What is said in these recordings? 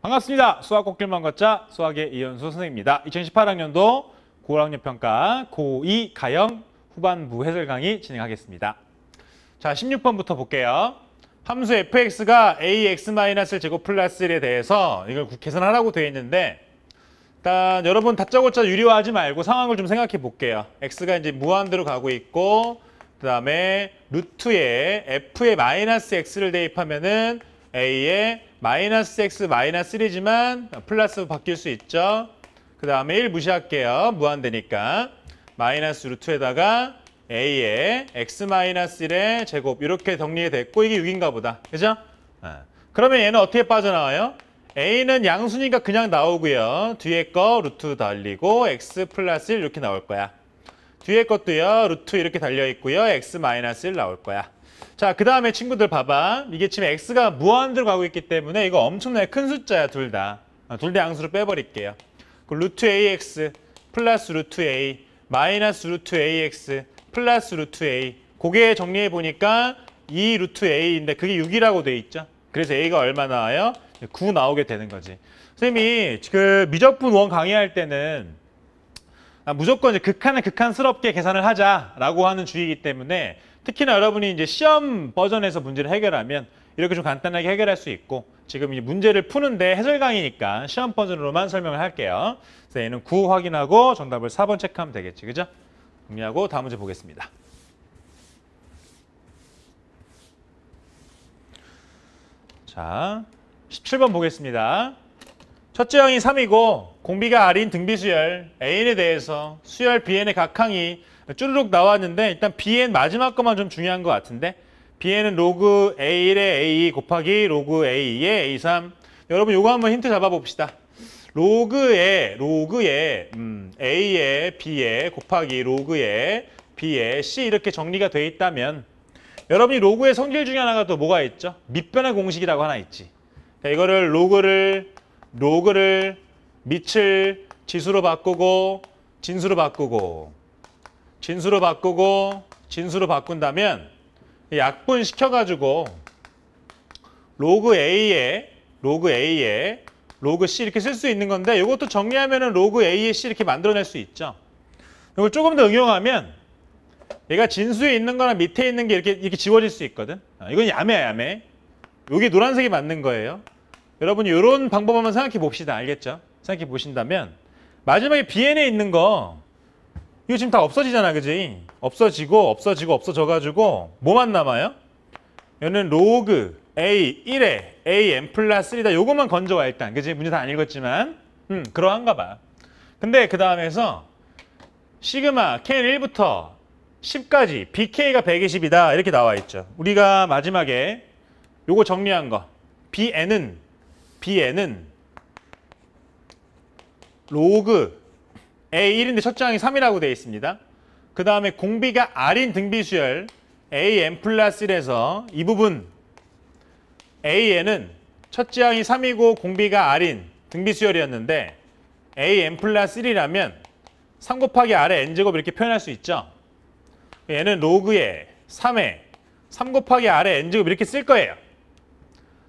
반갑습니다. 수학 꽃길만 걷자 수학의 이현수 선생입니다. 2018학년도 고학년 평가 고2 가형 후반부 해설 강의 진행하겠습니다. 자, 16번부터 볼게요. 함수 fx가 ax-를 제곱 플러스 1에 대해서 이걸 계산하라고 되어 있는데 일단 여러분 다짜고짜 유리화하지 말고 상황을 좀 생각해 볼게요. x가 이제 무한대로 가고 있고 그 다음에 루트에 f 의 마이너스 x를 대입하면은 a의 마이너스 x 마이너스 3지만 플러스 바뀔 수 있죠. 그 다음에 1 무시할게요. 무한대니까 마이너스 루트에다가 a의 x 마이너스 1의 제곱 이렇게 정리가 됐고 이게 6인가 보다. 그죠? 네. 그러면 얘는 어떻게 빠져나와요? a는 양수니까 그냥 나오고요. 뒤에 거 루트 달리고 x 플러스 1 이렇게 나올 거야. 뒤에 것도요. 루트 이렇게 달려 있고요. x 마이너스 1 나올 거야. 자, 그 다음에 친구들 봐봐. 이게 지금 x가 무한대로 가고 있기 때문에 이거 엄청나게 큰 숫자야, 둘 다. 어, 둘다 양수로 빼버릴게요. 그 루트 ax 플러스 루트 a 마이너스 루트 ax 플러스 루트 a 고게 정리해 보니까 이 루트 a인데 그게 6이라고 돼 있죠. 그래서 a가 얼마 나와요? 9 나오게 되는 거지. 선생님이 그 미적분 원 강의할 때는 아, 무조건 극한은 극한스럽게 계산을 하자라고 하는 주의이기 때문에 특히나 여러분이 이제 시험 버전에서 문제를 해결하면 이렇게 좀 간단하게 해결할 수 있고 지금 이 문제를 푸는데 해설 강의니까 시험 버전으로만 설명을 할게요. 그래서 얘는 9 확인하고 정답을 4번 체크하면 되겠지. 그죠? 정리하고 다음 문제 보겠습니다. 자, 17번 보겠습니다. 첫째 항이 3이고 공비가 R인 등비수열 A에 대해서 수열 Bn의 각항이 쭈르륵 나왔는데 일단 bn 마지막 것만 좀 중요한 것 같은데 bn은 로그 a1에 a2 곱하기 로그 a2에 a3 여러분 요거 한번 힌트 잡아봅시다. 로그에 로그에 음, a에 b에 곱하기 로그에 b에 c 이렇게 정리가 돼 있다면 여러분이 로그의 성질 중에 하나가 또 뭐가 있죠? 밑변의 공식이라고 하나 있지. 그러니까 이거를 로그를 로그를 밑을 지수로 바꾸고 진수로 바꾸고 진수로 바꾸고 진수로 바꾼다면 약분 시켜가지고 로그 A에 로그 A에 로그 C 이렇게 쓸 수 있는 건데 이것도 정리하면 은 로그 A에 C 이렇게 만들어낼 수 있죠. 이걸 조금 더 응용하면 얘가 진수에 있는 거랑 밑에 있는 게 이렇게 이렇게 지워질 수 있거든. 아, 이건 야매야 야매. 이게 노란색이 맞는 거예요. 여러분이 런 방법 한번 생각해 봅시다. 알겠죠? 생각해 보신다면 마지막에 BN에 있는 거 이거 지금 다 없어지잖아, 그지? 없어지고 없어지고 없어져가지고 뭐만 남아요? 얘는 로그 a 1에 a n 플러스 1이다. 요것만 건져와 일단, 그지? 문제 다 안 읽었지만, 음 그러한가 봐. 근데 그 다음에서 시그마 k는 1부터 10까지 bk가 120이다 이렇게 나와 있죠. 우리가 마지막에 요거 정리한 거 bn은 bn은 로그 A1인데 첫 저항이 3이라고 되어 있습니다. 그 다음에 공비가 R인 등비수열 AN 플러스 1에서 이 부분 AN은 첫 지항이 3이고 공비가 R인 등비수열이었는데 AN 플러스 1이라면 3 곱하기 R의 N제곱 이렇게 표현할 수 있죠. 얘는 로그의 3에 3 곱하기 R의 N제곱 이렇게 쓸 거예요.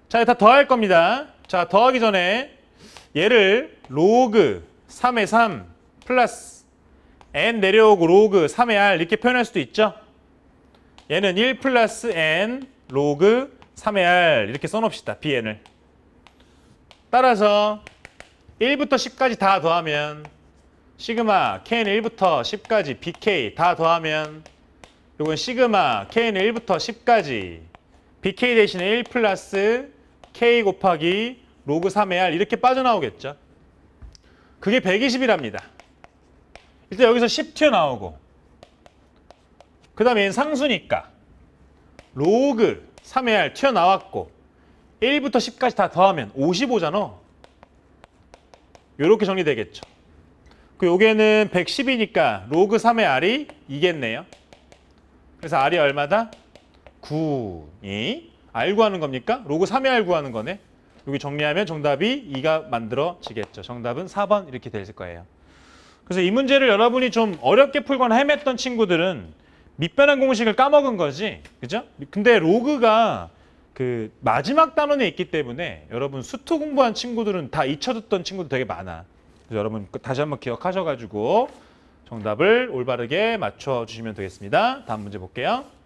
자, 다 더할 겁니다. 자, 더하기 전에 얘를 로그 3의3 플러스 n 내려오고 로그 3의 r 이렇게 표현할 수도 있죠. 얘는 1 플러스 n 로그 3의 r 이렇게 써놓읍시다. bn을. 따라서 1부터 10까지 다 더하면 시그마 k n 1부터 10까지 bk 다 더하면 이건 시그마 k n 1부터 10까지 bk 대신에 1 플러스 k 곱하기 로그 3의 r 이렇게 빠져나오겠죠. 그게 120이랍니다. 일단 여기서 10튀어 나오고 그 다음에 상수니까 로그 3의 r 튀어나왔고 1부터 10까지 다 더하면 55잖아. 이렇게 정리되겠죠. 그 요게는 110이니까 로그 3의 r이 이겠네요. 그래서 r이 얼마다? 9이 r 구하는 겁니까? 로그 3의 r 구하는 거네. 여기 정리하면 정답이 2가 만들어지겠죠. 정답은 4번 이렇게 될 거예요. 그래서 이 문제를 여러분이 좀 어렵게 풀거나 헤맸던 친구들은 밑변환 공식을 까먹은 거지. 그죠? 근데 로그가 그 마지막 단원에 있기 때문에 여러분 수토 공부한 친구들은 다 잊혀졌던 친구들 되게 많아. 그래서 여러분 그 다시 한번 기억하셔가지고 정답을 올바르게 맞춰주시면 되겠습니다. 다음 문제 볼게요.